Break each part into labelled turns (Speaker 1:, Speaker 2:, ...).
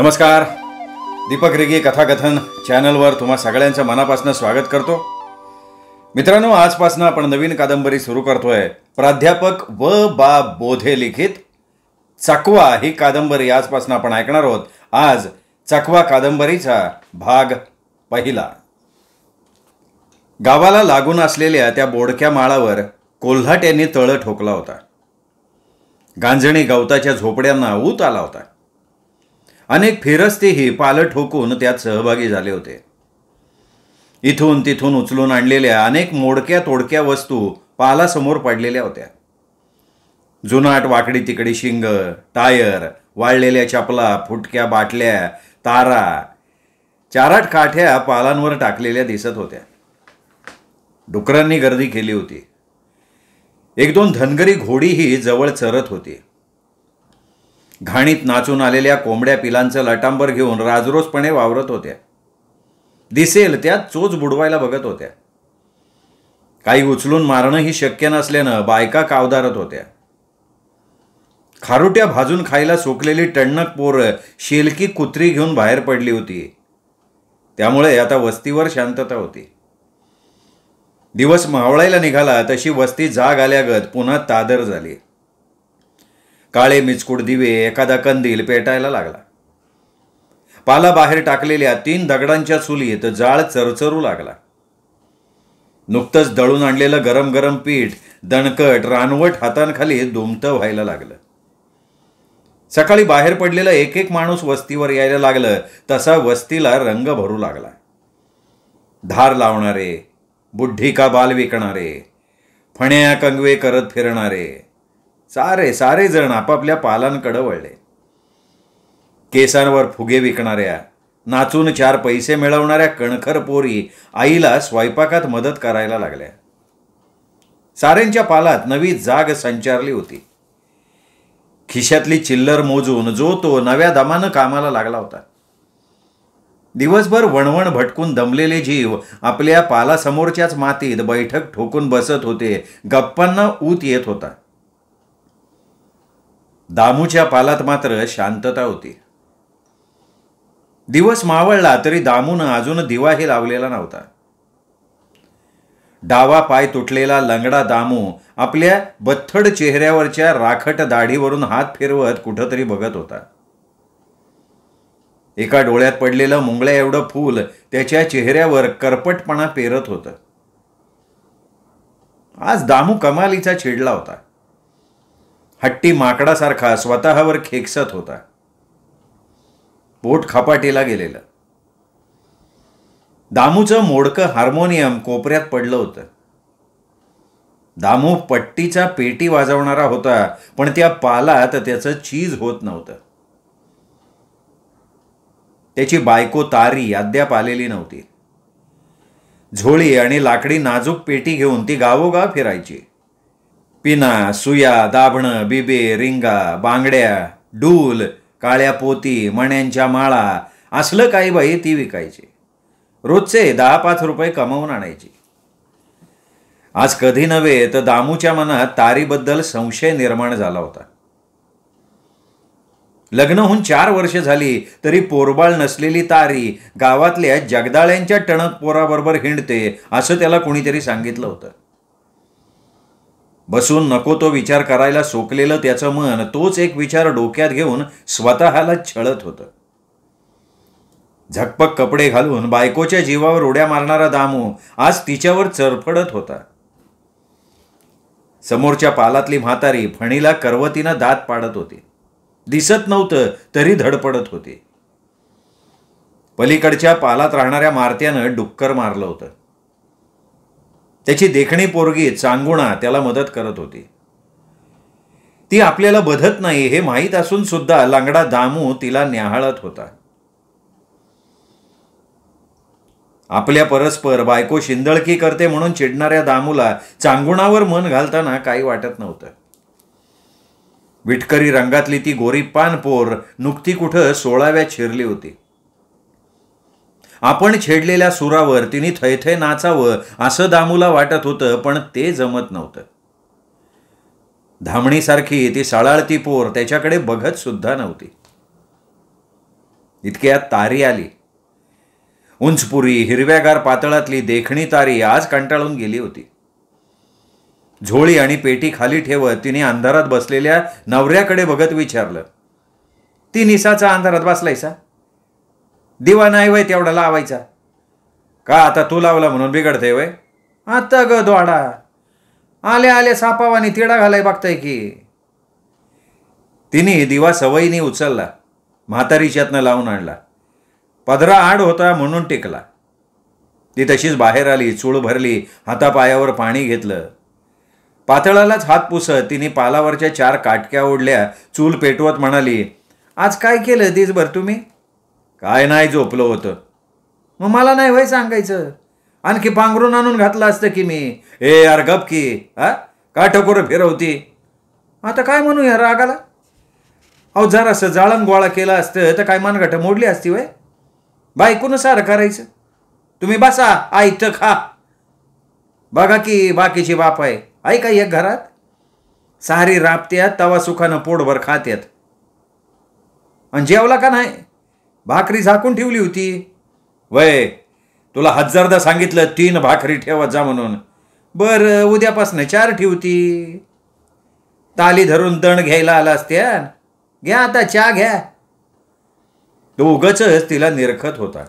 Speaker 1: नमस्कार दीपक रेगी कथाकथन चॅनलवर तुम्हा सगळ्यांचं मनापासून स्वागत करतो मित्रांनो आजपासून आपण नवीन कादंबरी सुरू करतोय प्राध्यापक व बा बोधे लिखित चकवा ही कादंबरी आजपासून आपण ऐकणार आहोत आज चकवा कादंबरीचा भाग पहिला गावाला लागून असलेल्या त्या बोडक्या माळावर कोल्हाट यांनी तळं ठोकला होता गांजणी गवताच्या झोपड्यांना ऊत आला होता अनेक फेरस्तेही पालं ठोकून त्यात सहभागी झाले होते इथून तिथून उचलून आणलेल्या अनेक मोडक्या तोडक्या वस्तू पालासमोर पडलेल्या होत्या जुनाट वाकडी तिकडी शिंग टायर वाळलेल्या चपला फुटक्या बाटल्या तारा चाराट काठ्या पालांवर टाकलेल्या दिसत होत्या डुकरांनी गर्दी केली होती एक दोन धनगरी घोडीही जवळ चरत होती घाणीत नाचून आलेल्या कोंबड्या पिलांचं लटांबर घेऊन राजरोसपणे वावरत होत्या दिसेल त्या चोच बुडवायला बघत होत्या काही उचलून मारणंही शक्य नसल्यानं बायका कावदारत होत्या खारुट्या भाजून खायला सुकलेली टणक पोरं शेलकी कुत्री घेऊन बाहेर पडली होती त्यामुळे आता वस्तीवर शांतता होती दिवस मावळायला निघाला तशी वस्ती जाग आल्यागत पुन्हा तादर झाली काळे मिचकूट दिवे एखादा कंदील पेटायला लागला पाला बाहेर टाकलेल्या तीन दगडांच्या चुलीत जाळ चरचरू लागला नुकतंच दळून आणलेलं गरम गरम पीठ दणकट रानवट हातांखाली दुमतं व्हायला लागलं सकाळी बाहेर पडलेला एक एक माणूस वस्तीवर यायला लागलं तसा वस्तीला रंग भरू लागला धार लावणारे का बाल विकणारे फण्या कंगवे करत फिरणारे सारे सारे जण आपापल्या पालांकडे वळले केसांवर फुगे विकणाऱ्या नाचून चार पैसे मिळवणाऱ्या कणखर पोरी आईला स्वयंपाकात मदत करायला लागल्या साऱ्यांच्या पालात नवी जाग संचारली होती खिशातली चिल्लर मोजून जो तो नव्या दमानं कामाला लागला होता दिवसभर वणवण भटकून दमलेले जीव आपल्या पालासमोरच्याच मातीत बैठक ठोकून बसत होते गप्पांना ऊत येत होता दामूच्या पालात मात्र शांतता होती दिवस मावळला तरी दामून अजून दिवाही लावलेला नव्हता डावा पाय तुटलेला लंगडा दामू आपल्या बथ्थड चेहऱ्यावरच्या राखट दाढीवरून हात फिरवत कुठंतरी बघत होता एका डोळ्यात पडलेलं मुंगळ्या एवढं फूल त्याच्या चेहऱ्यावर करपटपणा पेरत होतं आज दामू कमालीचा छेडला होता हट्टी माकडासारखा स्वतःवर खेकसत होता पोट खपाटीला गेलेलं दामूचं मोडकं हार्मोनियम कोपऱ्यात पडलं होतं दामू पट्टीचा पेटी वाजवणारा होता पण त्या पालात त्याचं चीज होत नव्हतं त्याची बायको तारी अद्याप आलेली नव्हती झोळी आणि लाकडी नाजूक पेटी घेऊन ती गावोगाव फिरायची पिना सुया दाभण बिबे रिंगा बांगड्या डूल काळ्या पोती मण्यांच्या माळा असलं काही बाई ती विकायची रोजचे दहा पाच रुपये कमवून आणायची आज कधी नव्हे तर दामूच्या मनात तारीबद्दल संशय निर्माण झाला होता लग्न होऊन चार वर्ष झाली तरी पोरबाळ नसलेली तारी गावातल्या जगदाळ्यांच्या टणक पोराबरोबर हिंडते असं त्याला कोणीतरी सांगितलं होतं बसून नको तो विचार करायला सोकलेलं त्याचं मन तोच एक विचार डोक्यात घेऊन स्वतःला छळत होतं झकपक कपडे घालून बायकोच्या जीवावर उड्या मारणारा दामू आज तिच्यावर चरफडत होता समोरच्या पालातली म्हातारी फणीला करवतीनं दात पाडत होती दिसत नव्हतं तरी धडपडत होती पलीकडच्या पालात राहणाऱ्या मारत्यानं डुक्कर मारलं होतं त्याची देखणी पोरगी चांगुणा त्याला मदत करत होती ती आपल्याला बधत नाही हे माहीत असून सुद्धा लांगडा दामू तिला न्याहाळत होता आपल्या परस्पर बायको शिंदळकी करते म्हणून चिडणाऱ्या दामूला चांगुणावर मन घालताना काही वाटत नव्हतं विटकरी रंगातली ती गोरी पान पोर नुकती कुठं सोळाव्यात शिरली होती आपण छेडलेल्या सुरावर तिने थैथे नाचावं असं दामूला वाटत होतं पण ते जमत नव्हतं धामणीसारखी ती साळाळती पोर त्याच्याकडे बघत सुद्धा नव्हती इतक्या तारी आली उंचपुरी हिरव्यागार पातळातली देखणी तारी आज कंटाळून गेली होती झोळी आणि पेटी खाली ठेवत तिने अंधारात बसलेल्या नवऱ्याकडे बघत विचारलं ती निसाचा अंधारात बसलायसा दिवा नाही वय तेवढा लावायचा का आता तू लावला म्हणून बिघडते वय आता ग द्वाडा आले आले सापावानी तिडा घालाय बघताय की तिने दिवा सवयीने उचलला म्हातारीच्यातनं लावून आणला पदरा आड होता म्हणून टिकला ती तशीच बाहेर आली चूळ भरली हातापायावर पाणी घेतलं पातळालाच हात पुसत तिने पालावरच्या चार काटक्या ओढल्या चूल पेटवत म्हणाली आज काय केलं दिसभर तुम्ही काय नाही झोपलं होतं मग मला नाही वय सांगायचं आणखी पांघरून आणून घातलं असतं की मी ए यार गप की हा का फिरवती आता काय म्हणू या रागाला अहो असं जाळण गोळा केला असतं तर काय मानगाठं मोडली असती वय बायकून सारं करायचं तुम्ही बसा आईत खा बघा की बाकीची बाप आहे ऐका एक घरात सारी राबत्यात तवा सुखानं पोटभर खात्यात आणि जेवला का नाही भाकरी झाकून ठेवली होती वय तुला हजारदा सांगितलं तीन भाकरी ठेवत जा म्हणून बर उद्यापासनं चार ठेवती ताली धरून दण घ्यायला आलास असत्या घ्या आता चा घ्या तो तिला निरखत होता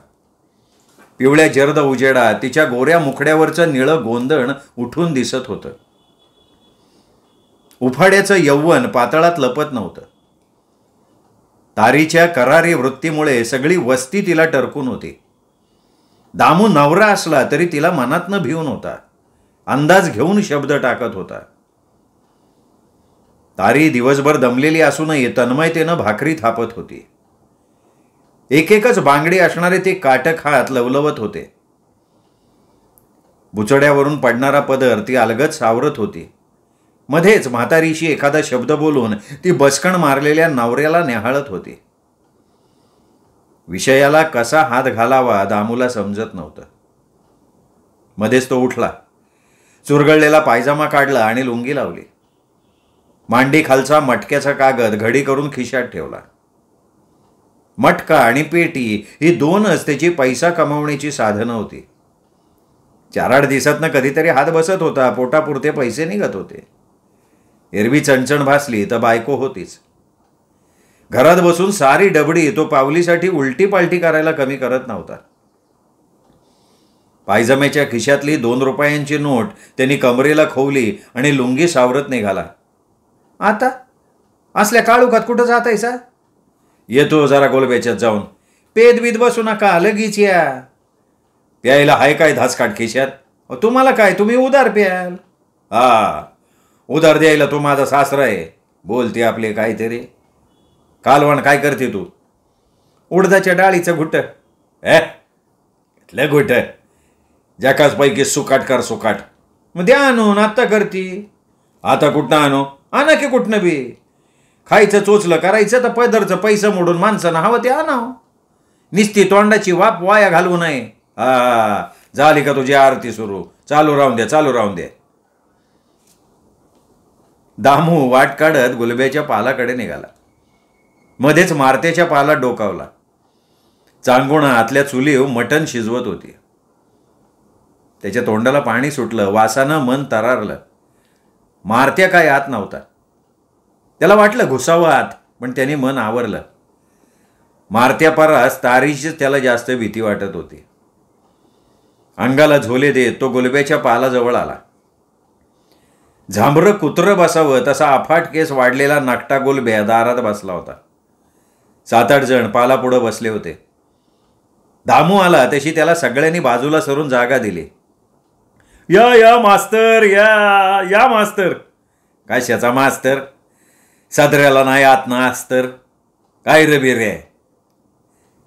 Speaker 1: पिवळ्या जर्द उजेडा तिच्या गोऱ्या मुखड्यावरचं निळं गोंधण उठून दिसत होतं उफाड्याचं यौवन पातळात लपत नव्हतं तारीच्या करारी वृत्तीमुळे सगळी वस्ती तिला टरकून होती दामू नवरा असला तरी तिला मनातनं भिवून होता अंदाज घेऊन शब्द टाकत होता तारी दिवसभर दमलेली असूनही तन्मयतेनं भाकरी थापत होती एक एकच बांगडी असणारे ते काटक हात लवलवत होते बुचड्यावरून पडणारा पदर ती अलगत सावरत होती मध्येच म्हातारीशी एखादा शब्द बोलून ती बसकण मारलेल्या नवऱ्याला न्याहाळत होती विषयाला कसा हात घालावा दामूला समजत नव्हतं मध्येच तो उठला चुरगळलेला पायजामा काढला आणि लुंगी लावली मांडी खालचा मटक्याचा कागद घडी करून खिशात ठेवला मटका आणि पेटी ही दोनच त्याची पैसा कमावण्याची साधनं होती चार आठ दिवसातनं कधीतरी हात बसत होता पोटापुरते पैसे निघत होते एरवी चणचण भासली तर बायको होतीच घरात बसून सारी डबडी तो पावलीसाठी उलटी पालटी करायला कमी करत नव्हता पायजमेच्या खिशातली दोन रुपयांची नोट त्यांनी कमरेला खोवली आणि लुंगी सावरत निघाला आता असल्या काळुखात कुठं जातायचा येतो जरा गोलब्याच्यात जाऊन पेद बीद बसू नका लगीच या प्यायला हाय काय धासकाट खिशात तुम्हाला काय तुम्ही उदार प्याल हा उधार द्यायला तो माझा सासरा आहे बोलते आपले काहीतरी कालवण काय करते तू उडदाच्या डाळीचं घुट ए घुट घुट पैकी सुकाट कर सुकाट मग द्या आणून आत्ता करती आता कुठनं आणू आणा की कुठनं बी खायचं चोचलं करायचं तर पदरचं पैसं मोडून माणसानं हवं ते आणा निस्ती तोंडाची वाप वाया घालवू नये हा झाली का तुझी आरती सुरू चालू राहून द्या चालू राहून द्या दामू वाट काढत गुलब्याच्या पालाकडे निघाला मध्येच मारतेच्या पाला डोकावला चांगुणा आतल्या चुलीव मटण शिजवत होती त्याच्या तोंडाला पाणी सुटलं वासानं मन तरारलं मारत्या काय आत नव्हता त्याला वाटलं घुसावं आत पण त्याने मन आवरलं मारत्या परास तारीचीच त्याला जास्त भीती वाटत होती अंगाला झोले देत तो गुलब्याच्या पालाजवळ आला झांबरं कुत्रं बसावं तसा अफाट केस वाढलेला नाकटागोल बेदारात बसला होता सात आठ जण पालापुढं बसले होते दामू आला तशी त्याला सगळ्यांनी बाजूला सरून जागा दिली या या मास्तर या या मास्तर काय शेचा मास्तर सदऱ्याला नाही आत ना काय रे बिरे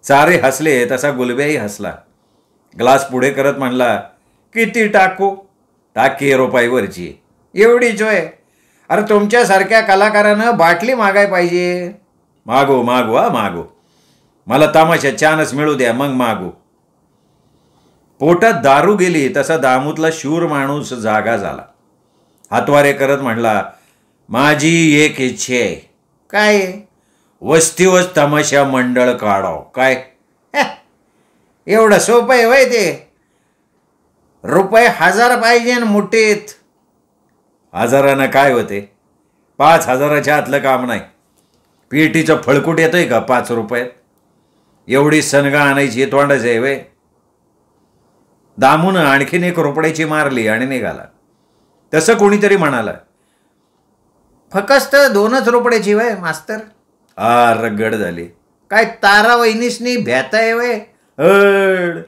Speaker 1: सारे हसले तसा गुलब्याही हसला ग्लास पुढे करत म्हणला किती टाकू टाकी रोपाईवरची एवढी जोय अरे तुमच्या सारख्या कलाकारानं बाटली मागाय पाहिजे मागो मागो हा मागो मला तमाशा छानच मिळू द्या मग मागू पोटात दारू गेली तसा दामूतला शूर माणूस जागा झाला हातवारे करत म्हणला माझी एक इच्छा आहे काय वस्तीवच तमाशा मंडळ काढाव काय एवढं सोपं आहे वय ते रुपये हजार पाहिजे मुठीत आजारानं काय होते पाच हजाराच्या आतलं काम नाही पेटीचं फळकूट येतं आहे का पाच रुपयात एवढी सनगा आणायची तोंडाच आहे वे दामून आणखीन एक रोपड्याची मारली आणि निघाला तसं कोणीतरी म्हणाला फकस्त दोनच रोपड्याची वय मास्तर आ रगड झाली काय तारा वहिनीसनी भ्याताय वय अड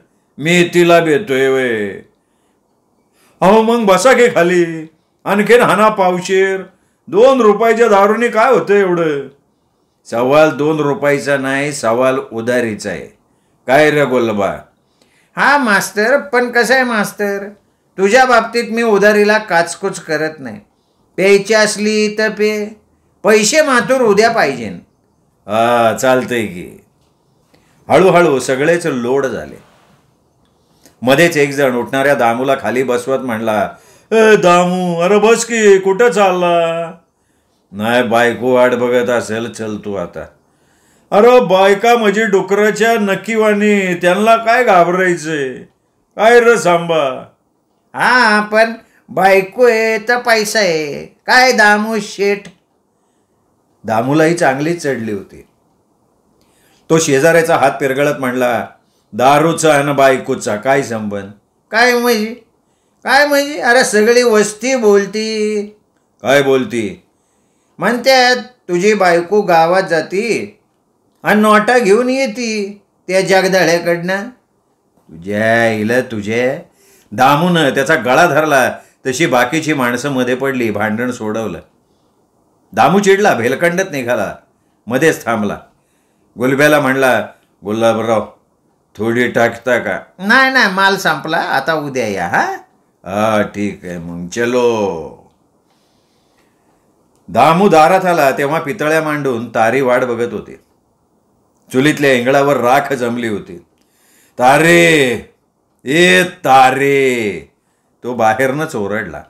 Speaker 1: मी तिला भेतोय वय अहो मग बसा घे खाली आणखीन हाना पावशेर दोन रुपयाच्या दारूने काय होतं एवढं सवाल दोन रुपयाचा नाही सवाल उधारीचा आहे काय रे गोलबा हा मास्तर पण कसं आहे मास्तर तुझ्या बाबतीत मी उधारीला काचकुच करत नाही प्यायची असली तर पे पैसे मातूर उद्या पाहिजे हा चालतंय की हळूहळू सगळेच लोड झाले मध्येच एक जण उठणाऱ्या दामूला खाली बसवत म्हणला ए दामू अरे बस की कुठं चालला नाही बायको वाट बघत असेल चल तू आता अरे बायका म्हणजे डुकराच्या नक्कीवाणी त्यांना काय घाबरायचंय काय र सांबा हा पण बायको आहे तर पैसा आहे काय दामू शेठ दामूलाही चांगलीच चढली होती तो शेजाऱ्याचा हात पिरगळत म्हणला दारूचा आणि बायकोचा काय संबंध काय म्हणजे काय म्हणजे अरे सगळी वस्ती बोलती काय बोलती म्हणतात तुझी बायको गावात जाती आणि नोटा घेऊन येती त्या जगदाळ्याकडनं तुझ्या आईला तुझे दामून त्याचा गळा धरला तशी बाकीची माणसं मध्ये पडली भांडण सोडवलं दामू चिडला भेलखंडत निघाला मध्येच थांबला गुलब्याला म्हणला गुलाबराव थोडी टाकता का नाही नाही माल संपला आता उद्या या हा हा ठीक आहे मग चलो दामू दारात आला तेव्हा पितळ्या मांडून तारी वाट बघत होती चुलीतल्या इंगळावर राख जमली होती तारे ए तारे तो बाहेरनंच ओरडला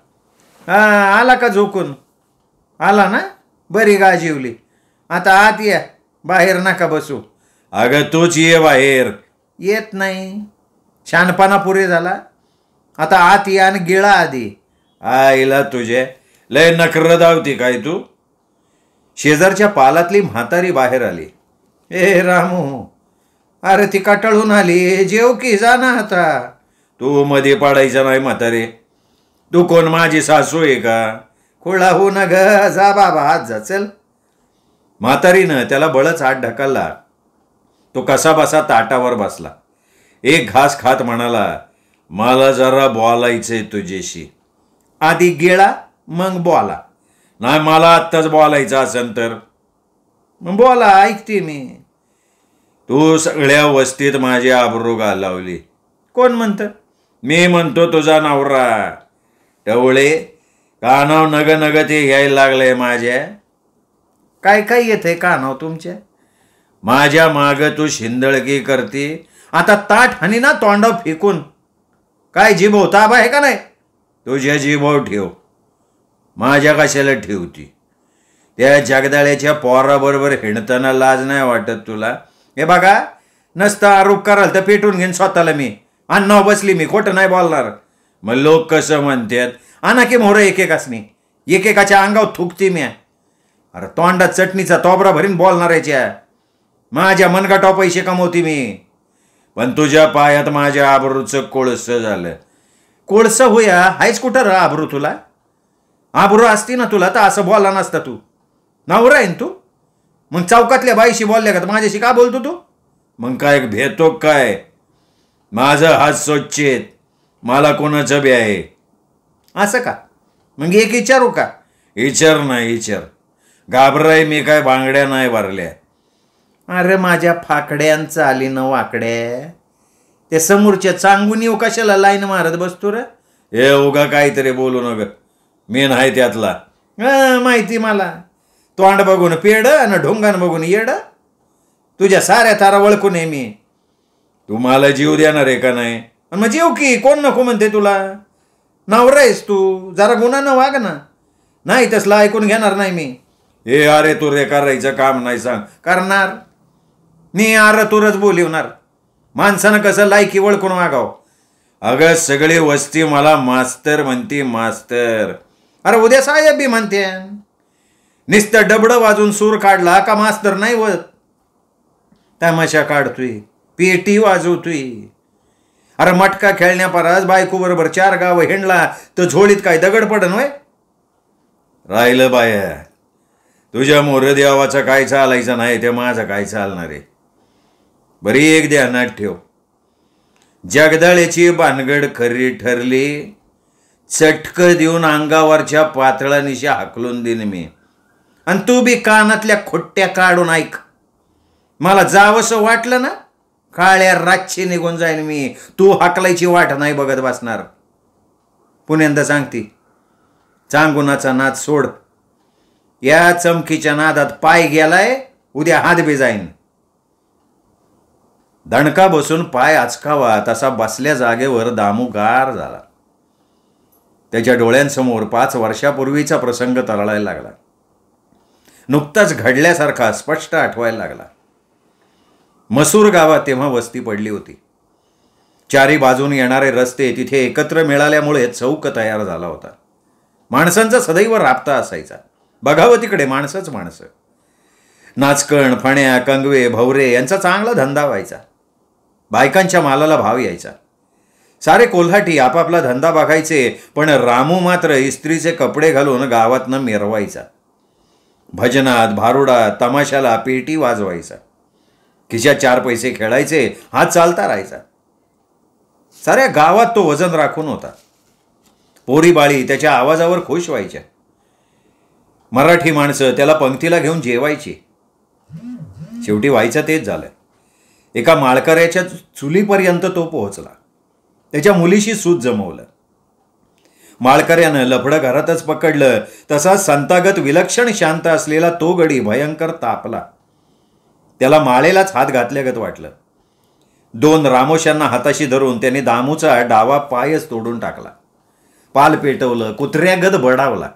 Speaker 1: हा आला का झोकून आला ना बरी गा जीवली आता आत ये बाहेर का बसू अगं तोच ये बाहेर येत नाही छानपणा पुरे झाला आता आत या आणि गिळा आधी आईला तुझे लय नखरदावती काय तू शेजारच्या पालातली म्हातारी बाहेर आली ए रामू अरे ती कटळून आली जेव की जा ना आता तू मध्ये पाडायचं नाही म्हातारे तू कोण माझी सासू आहे का खोळा हो ना ग जा बाबा हात जा चल म्हातारीनं त्याला बळच हात ढकलला तो कसा बसा ताटावर बसला एक घास खात म्हणाला मला जरा बोलायचंय तुझ्याशी आधी गेला मग बोला नाही मला आत्ताच बोलायचं असेल तर मग बोला ऐकते मी तू सगळ्या वस्तीत माझी आबरू घालावली कोण म्हणतं मी म्हणतो तुझा नवरा टवळे कानाव नग नग ते घ्यायला लागलंय माझ्या काय काय येत आहे कानाव तुमच्या माझ्या माग तू शिंदळकी करते आता ताट आणि ना तोंडा फेकून काय होता ताबा आहे का नाही तुझ्या जीभाव हो, ठेव माझ्या कशाला ठेवती त्या जगदाळ्याच्या पोराबरोबर हिणताना लाज नाही वाटत तुला हे बघा नसता आरोप कराल तर पेटून घेईन स्वतःला मी अण्णा बसली मी खोटं नाही बोलणार मग लोक कसं म्हणतात आणा की मोहरं एकेकासनी एकेकाच्या अंगावर थुकती मी अरे तोंडा चटणीचा तोबरा भरीन याच्या माझ्या मनगटाव पैसे कमवते मी पण तुझ्या पायात माझ्या आबरूचं कोळसं झालं कोळसं होया हायच कुठं रा आबरू तुला आबरू असती ना तुला तर असं बोला नसता तू नवरा आहे तू मग चौकातल्या बाईशी बोलल्या का तर माझ्याशी का बोलतो तू मग काय भेतो काय माझं हात स्वच्छेत मला कोणाचं बी आहे असं का मग एक विचारू का विचार नाही विचार घाबराय मी काय बांगड्या नाही भरल्या अरे माझ्या फाकड्यांचं आली ना वाकड्या ते समोरच्या चांगून येऊ कशाला लाईन मारत बसतो रे हे उगा काहीतरी बोलू नग मेन आहे त्यातला माहिती मला तोंड बघून पेड आणि ढोंगान बघून येड तुझ्या साऱ्या तारा वळखून आहे मी तुम्हाला जीव देणार आहे का नाही मग जीव की कोण नको म्हणते तुला नवरा आहेस तू जरा गुन्हा न वाग ना नाही तसला ऐकून घेणार नाही मी हे अरे तू रे करायचं काम नाही सांग करणार मी आर तूरच बोलिवणार माणसानं कसं लायकी वळकून मागाव अग सगळी वस्ती मला मास्तर म्हणते मास्तर अरे उद्या साहेब बी म्हणते नुसतं डबड वाजून सूर काढला का मास्तर नाही वत तमाशा काढतोय पेटी वाजवतोय अरे मटका खेळण्यापरास बायकोबरोबर चार गाव हिंडला तर झोळीत काय दगड पडन वय राहिलं बाया तुझ्या मोर देवाचा काय चालायचं नाही ते माझं काय चालणार आहे बरी एक ध्यानात ठेव जगदाळ्याची भानगड खरी ठरली चटक देऊन अंगावरच्या पातळानिशी हाकलून देईन मी आणि तू बी कानातल्या खोट्या काढून ऐक मला जावंसं वाटलं ना काळ्या रातची निघून जाईन मी तू हाकलायची वाट नाही बघत बसणार पुण्यांदा सांगती चांगुणाचा नाद सोड या चमकीच्या नादात पाय गेलाय उद्या हात बी जाईन दणका बसून पाय आचकावा तसा बसल्या जागेवर दामूगार झाला त्याच्या डोळ्यांसमोर पाच वर्षापूर्वीचा प्रसंग तरळायला लागला नुकताच घडल्यासारखा स्पष्ट आठवायला लागला मसूर गावात तेव्हा वस्ती पडली होती चारी बाजून येणारे रस्ते तिथे एकत्र मिळाल्यामुळे चौक तयार झाला होता माणसांचा सदैव राबता असायचा बघावं तिकडे माणसंच माणसं नाचकण फण्या कंगवे भवरे यांचा चांगला धंदा व्हायचा बायकांच्या मालाला भाव यायचा सारे कोल्हाटी आपापला धंदा बघायचे पण रामू मात्र इस्त्रीचे कपडे घालून गावातनं मिरवायचा भजनात भारुडात तमाशाला पेटी वाजवायचा खिशात चार पैसे खेळायचे हा चालता राहायचा साऱ्या गावात तो वजन राखून होता पोरीबाळी त्याच्या आवाजावर खुश व्हायच्या मराठी माणसं त्याला पंक्तीला घेऊन जेवायची शेवटी व्हायचं तेच झालं एका माळकऱ्याच्या चुलीपर्यंत तो पोहोचला त्याच्या मुलीशी सूत जमवलं माळकऱ्यानं लफडं घरातच पकडलं तसा संतागत विलक्षण शांत असलेला तो गडी भयंकर तापला त्याला माळेलाच हात घातल्यागत वाटलं दोन रामोशांना हाताशी धरून त्याने दामूचा डावा पायच तोडून टाकला पाल पेटवलं कुत्र्यागत बडावला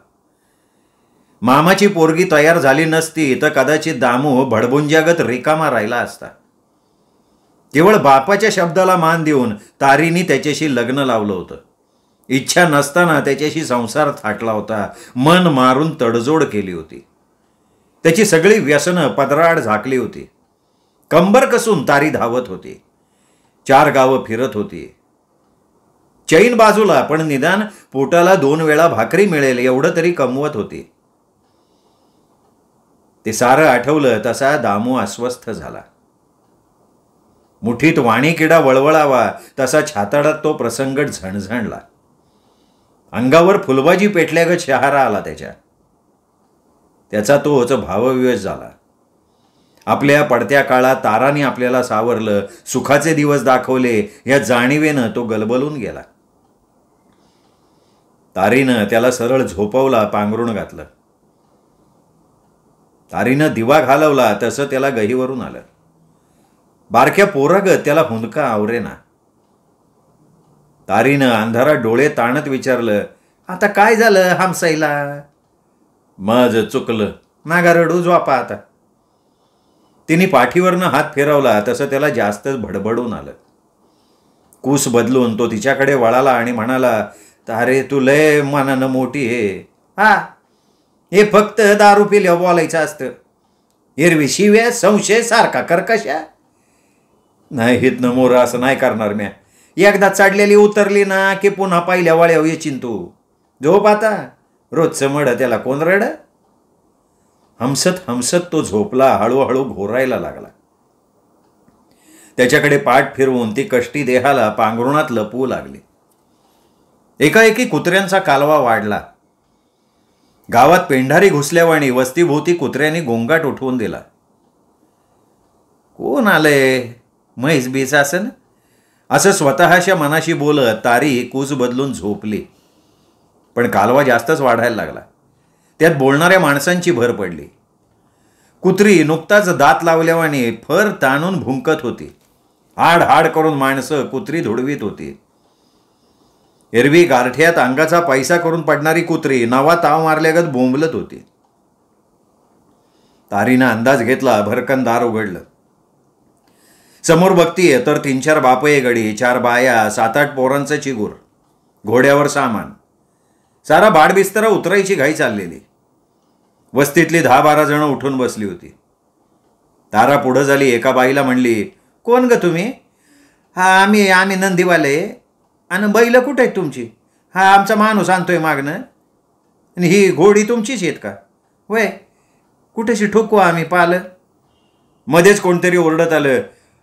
Speaker 1: मामाची पोरगी तयार झाली नसती तर कदाचित दामू भडबुंजागत रिकामा राहिला असता केवळ बापाच्या शब्दाला मान देऊन तारीनी त्याच्याशी लग्न लावलं होतं इच्छा नसताना त्याच्याशी संसार थाटला होता मन मारून तडजोड केली होती त्याची सगळी व्यसनं पदराड झाकली होती कंबर कसून तारी धावत होती चार गावं फिरत होती चैन बाजूला पण निदान पोटाला दोन वेळा भाकरी मिळेल एवढं तरी कमवत होती ते सारं आठवलं तसा दामू अस्वस्थ झाला मुठीत वाणी किडा वळवळावा तसा छाताडात तो प्रसंग झणझणला अंगावर फुलबाजी पेटल्याग शहारा आला त्याच्या त्याचा तोच भावविवेश झाला आपल्या पडत्या काळात ताराने आपल्याला सावरलं सुखाचे दिवस दाखवले या जाणीवेनं तो गलबलून गेला तारीनं त्याला सरळ झोपवला पांघरून घातलं तारीनं दिवा घालवला तसं त्याला गहीवरून आलं बारक्या पोराग त्याला हुंदका आवरेना तारीनं अंधारा डोळे ताणत विचारलं आता काय झालं हमसाईला मज चुकलं नागारड उजवा आता तिने पाठीवरनं हात फिरवला तसं त्याला जास्तच भडबडून आलं कूस बदलून तो तिच्याकडे वळाला आणि म्हणाला तारे तू लय मानानं मोठी हे हा हे फक्त दारू पिल्या बोलायचं असतं हिरवी शिव्या संशय सारखा कर्कशा नाही हित मोर असं नाही करणार म्या एकदा चढलेली उतरली ना की पुन्हा पाहिल्या वाळ्याव येचिन तू झोप आता रोज चमड त्याला कोण रड हमसत हमसत तो झोपला हळूहळू घोरायला लागला त्याच्याकडे पाठ फिरवून ती कष्टी देहाला पांघरुणात लपवू लागली एकाएकी कुत्र्यांचा कालवा वाढला गावात पेंढारी घुसल्यावाणी वस्तीभोवती कुत्र्यांनी गोंगाट उठवून दिला कोण आले महेश बेसासन असं स्वतःच्या मनाशी बोलत तारी कूस बदलून झोपली पण कालवा जास्तच वाढायला लागला त्यात बोलणाऱ्या माणसांची भर पडली कुत्री नुकताच दात लावल्यावाने फर ताणून भुंकत होती हाड हाड करून माणसं कुत्री धुडवीत होती एरवी गारठ्यात अंगाचा पैसा करून पडणारी कुत्री नवा ताव मारल्यागत बोंबलत होती तारीनं अंदाज घेतला भरकन दार उघडलं समोर बघतीये तर तीन चार बापये गडी चार बाया सात आठ पोरांचं चिगूर घोड्यावर सामान सारा बाडबिस्तरा उतरायची घाई चाललेली वस्तीतली दहा बारा जण उठून बसली होती तारा पुढं झाली एका बाईला म्हणली कोण ग तुम्ही हा आम्ही आम्ही नंदीवाले आणि बैल कुठे आहेत तुमची हा आमचा माणूस आणतोय मागणं आणि ही घोडी तुमचीच आहेत का वय कुठेशी ठोकू आम्ही पाल मध्येच कोणतरी ओरडत आलं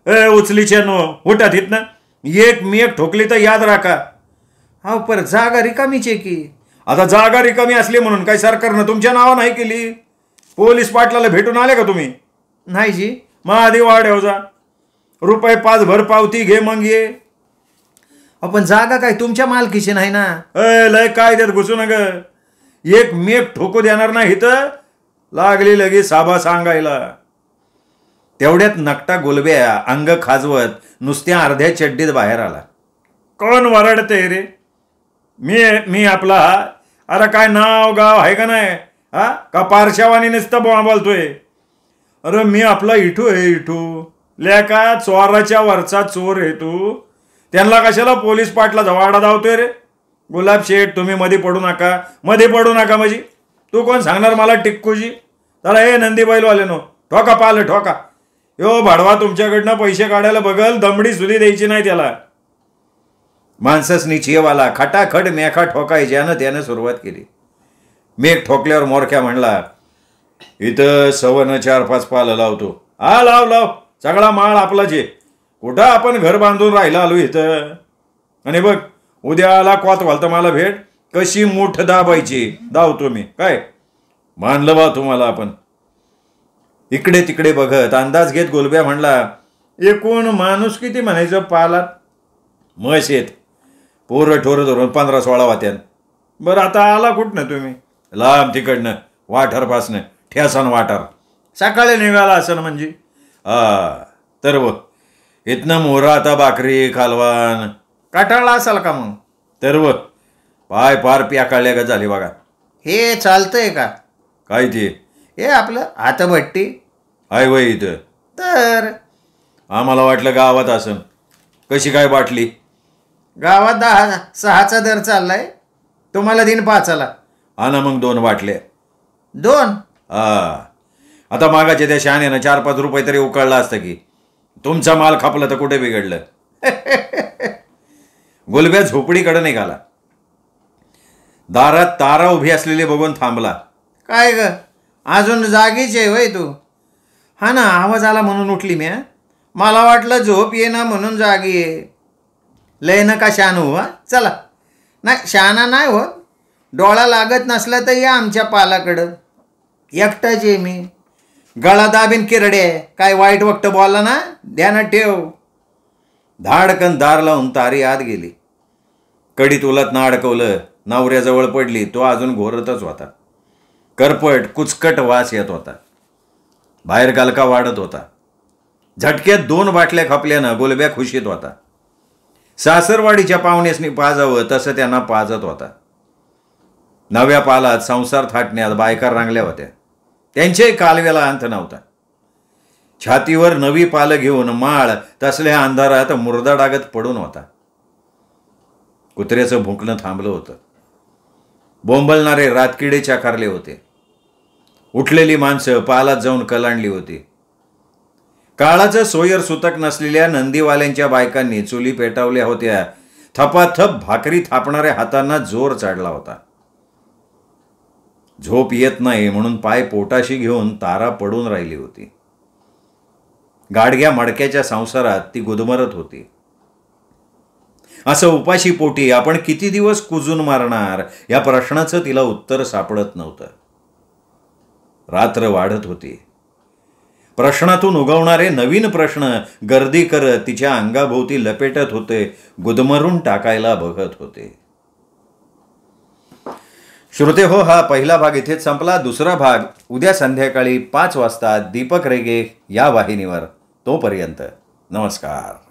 Speaker 1: ए उचलीच्यानो उठा ना एक मी एक ठोकली तर याद राखा हा पर जागा रिकामीची आहे की आता जागा रिकामी असली म्हणून काय सरकारनं तुमच्या नावा नाही केली पोलीस पाटलाला भेटून आले का तुम्ही नाही जी मग आधी वाढव जा रुपये पाच भर पावती घे मग ये आपण जागा काय तुमच्या मालकीची नाही ना अय लय काय देत घुसू नग एक मेक ठोकू देणार नाही तर लागली लगे साबा सांगायला तेवढ्यात नकटा गुलब्या अंग खाजवत नुसत्या अर्ध्या चड्डीत बाहेर आला कोण वरडते रे मी मी आपला अरे काय नाव गाव आहे का नाही हा का पारशावानी नुसतं बोलतोय अरे मी आपला इठू आहे इठू का चोराच्या वरचा चोर आहे तू त्यांना कशाला पोलीस पाटला जवाडा धावतोय रे गुलाब शेठ तुम्ही मध्ये पडू नका मध्ये पडू नका माझी तू कोण सांगणार मला टिक्कूजी चला हे नंदीबाईलवाले नो ठोका पाल ठोका यो भाडवा तुमच्याकडनं पैसे काढायला बघल दमडी सुधी द्यायची नाही त्याला माणसासनी चियवाला खटाखट मेखा ठोकायच्यानं त्यानं सुरुवात केली मेघ ठोकल्यावर मोरख्या म्हणला इथं सवन चार पाच पाल लावतो हा लाव लाव सगळा माळ आपला जे कुठं आपण घर बांधून राहिला आलो इथं आणि बघ उद्या आला क्वात व्हाल तर मला भेट कशी मोठ दाबायची दावतो मी काय मानलं बा तुम्हाला आपण इकडे तिकडे बघत अंदाज घेत गोलब्या म्हणला एकूण माणूस किती म्हणायचं पाला म्हश येत पोरं ठोरं धरून पंधरा सोळा वात्यान बरं आता आला कुठनं तुम्ही लांब तिकडनं वाठारपासनं ठ्यासान वाठार सकाळी निघाला असं म्हणजे आ तर व इथनं मोहरा आता बाकरी खालवान काटाळला असाल का मग तर व पाय पार प्या काळल्या का झाली बघा हे चालतंय का काय ते हे आपलं भट्टी आहे वय इथं तर आम्हाला वाटलं गावात असं कशी काय बाटली गावात दहा सहाचा दर चाललाय तुम्हाला दिन पाचाला ना मग दोन वाटले दोन हा आता मागाच्या त्या शहाण्यानं चार पाच रुपये तरी उकळला असतं की तुमचा माल खापला तर कुठे बिघडलं गुलब्या झोपडीकडे निघाला दारात तारा उभी असलेले बघून थांबला काय ग अजून जागीच आहे वय तू हा ना आवाज आला म्हणून उठली मी मला वाटलं झोप ये ना म्हणून जागी आहे लय का शान हो चला नाही शाना नाही हो डोळा लागत नसला तर या आमच्या पालाकडं एकटाच आहे मी गळा दाबीन किरडे काय वाईट वक्त बोलला ना ध्यानात ठेव धाडकन दार लावून तारी आत गेली कडीत उलत ना अडकवलं नवऱ्याजवळ पडली तो अजून घोरतच होता करपट कुचकट वास येत होता बाहेर गालका वाढत होता झटक्यात दोन बाटल्या खपल्यानं गोलब्या खुशीत होता सासरवाडीच्या पाहुण्यासनी पाजावं तसं त्यांना पाजत होता नव्या पालात संसार थाटण्यात बायकार रांगल्या होत्या त्यांच्याही कालव्याला अंत नव्हता छातीवर नवी पाल घेऊन माळ तसल्या अंधारात मुरदाडागत डागत पडून होता कुत्र्याचं भुंकणं थांबलं होतं बोंबलणारे रातकिडे चाकारले होते उठलेली माणसं पालात जाऊन कलांडली होती काळाचं सोयर सुतक नसलेल्या नंदीवाल्यांच्या बायकांनी चुली पेटावल्या होत्या थपाथप भाकरी थापणाऱ्या हातांना जोर चढला होता झोप येत नाही म्हणून पाय पोटाशी घेऊन तारा पडून राहिली होती गाडग्या मडक्याच्या संसारात ती गुदमरत होती असं उपाशी पोटी आपण किती दिवस कुजून मारणार या प्रश्नाचं तिला उत्तर सापडत नव्हतं रात्र वाढत होती प्रश्नातून उगवणारे नवीन प्रश्न गर्दी करत तिच्या अंगाभोवती लपेटत होते गुदमरून टाकायला बघत होते श्रोते हो हा पहिला भाग इथेच संपला दुसरा भाग उद्या संध्याकाळी पाच वाजता दीपक रेगे या वाहिनीवर तोपर्यंत नमस्कार